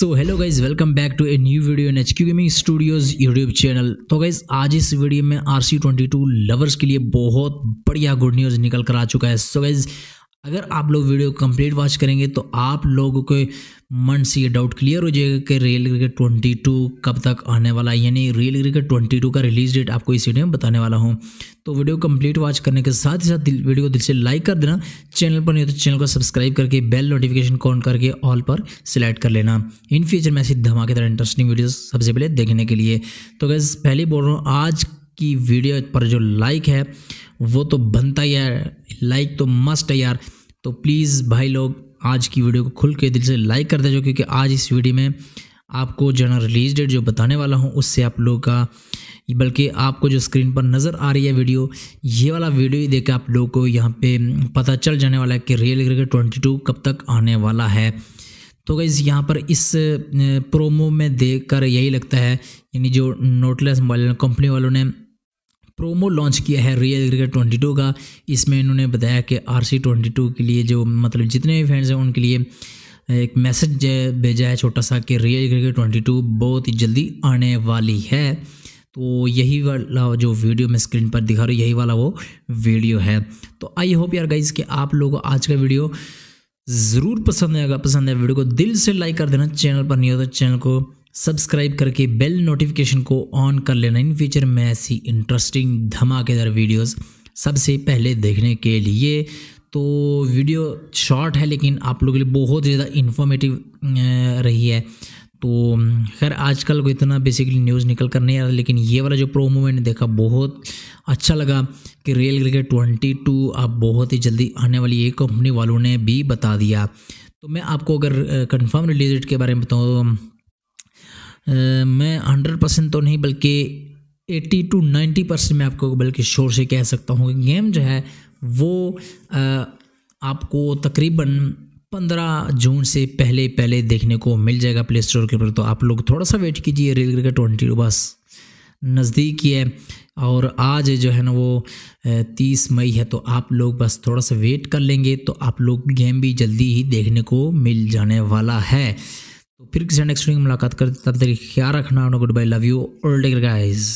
so hello guys welcome back to a new video in H Q gaming studios YouTube channel तो guys आज इस video में R C twenty two lovers के लिए बहुत बढ़िया गुड न्यूज़ निकल कर आ चुका है सो so, गाइज़ अगर आप लोग वीडियो कंप्लीट वॉच करेंगे तो आप लोगों के मन से ये डाउट क्लियर हो जाएगा कि रेल क्रिकेट ट्वेंटी टू कब तक आने वाला है यानी रेल क्रिकेट ट्वेंटी टू का रिलीज डेट आपको इस वीडियो में बताने वाला हूँ तो वीडियो कंप्लीट वॉच करने के साथ ही साथ वीडियो को दिल से लाइक कर देना चैनल पर नहीं तो चैनल को सब्सक्राइब करके बेल नोटिफिकेशन कॉन करके ऑल पर सिलेक्ट कर लेना इन फ्यूचर में ऐसी धमाकेदार इंटरेस्टिंग वीडियो सबसे पहले देखने के लिए तो गैस पहले बोल रहा हूँ आज की वीडियो पर जो लाइक है वो तो बनता ही है लाइक तो मस्ट है यार तो प्लीज़ भाई लोग आज की वीडियो को खुल के दिल से लाइक कर जो क्योंकि आज इस वीडियो में आपको जो रिलीज डेट जो बताने वाला हूँ उससे आप लोगों का बल्कि आपको जो स्क्रीन पर नज़र आ रही है वीडियो ये वाला वीडियो ही देखकर आप लोगों को यहाँ पे पता चल जाने वाला है कि रियल क्रिकेट ट्वेंटी टू कब तक आने वाला है तो गई यहाँ पर इस प्रोमो में देख कर यही लगता है यानी जो नोटलेस मोबाइल कंपनी वालों ने प्रोमो लॉन्च किया है रियल क्रिकेट ट्वेंटी टू का इसमें इन्होंने बताया कि आर सी ट्वेंटी टू के लिए जो मतलब जितने भी फैंस हैं उनके लिए एक मैसेज भेजा है छोटा सा कि रियल क्रिकेट ट्वेंटी टू बहुत ही जल्दी आने वाली है तो यही वाला जो वीडियो मैं स्क्रीन पर दिखा रहा हूँ यही वाला वो वीडियो है तो आई होप यार गाइज कि आप लोगों को आज का वीडियो ज़रूर पसंद आएगा पसंद है वीडियो को दिल से लाइक कर देना चैनल पर नहीं हो तो चैनल को सब्सक्राइब करके बेल नोटिफिकेशन को ऑन कर लेना इन फ्यूचर में ऐसी इंटरेस्टिंग धमाकेदार वीडियोस सबसे पहले देखने के लिए तो वीडियो शॉर्ट है लेकिन आप लोगों के लिए बहुत ज़्यादा इन्फॉर्मेटिव रही है तो खैर आजकल को इतना बेसिकली न्यूज़ निकल कर नहीं आ रहा लेकिन ये वाला जो प्रोमो मैंने देखा बहुत अच्छा लगा कि रियल क्रिकेट ट्वेंटी टू अब बहुत ही जल्दी आने वाली एक कंपनी वालों ने भी बता दिया तो मैं आपको अगर कंफर्म रिलीज डेट के बारे में बताऊँ तो, मैं हंड्रेड परसेंट तो नहीं बल्कि एट्टी टू नाइन्टी परसेंट मैं आपको बल्कि शोर से कह सकता हूँ कि गेम जो है वो आ, आपको तकरीबन पंद्रह जून से पहले पहले देखने को मिल जाएगा प्ले स्टोर के ऊपर तो आप लोग थोड़ा सा वेट कीजिए रेल क्रिकेट ट्वेंटी टू बस नज़दीक ही है और आज जो है ना वो तीस मई है तो आप लोग बस थोड़ा सा वेट कर लेंगे तो आप लोग गेम भी जल्दी ही देखने को मिल जाने वाला है तो फिर किसी नेक्स्ट वीडियो में मुलाकात करते तब तक ख्याल रखना good bye love you old guys